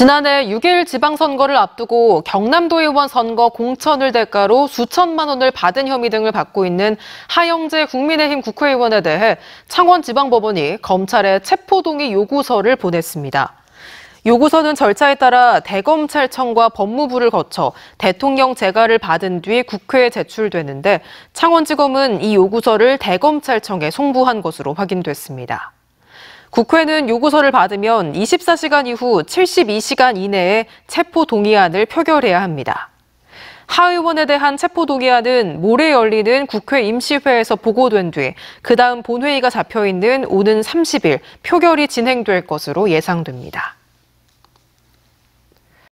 지난해 6일 지방선거를 앞두고 경남도의원 선거 공천을 대가로 수천만 원을 받은 혐의 등을 받고 있는 하영재 국민의힘 국회의원에 대해 창원지방법원이 검찰에 체포동의 요구서를 보냈습니다. 요구서는 절차에 따라 대검찰청과 법무부를 거쳐 대통령 재가를 받은 뒤 국회에 제출되는데 창원지검은 이 요구서를 대검찰청에 송부한 것으로 확인됐습니다. 국회는 요구서를 받으면 24시간 이후 72시간 이내에 체포 동의안을 표결해야 합니다. 하 의원에 대한 체포 동의안은 모레 열리는 국회 임시회에서 보고된 뒤 그다음 본회의가 잡혀 있는 오는 30일 표결이 진행될 것으로 예상됩니다.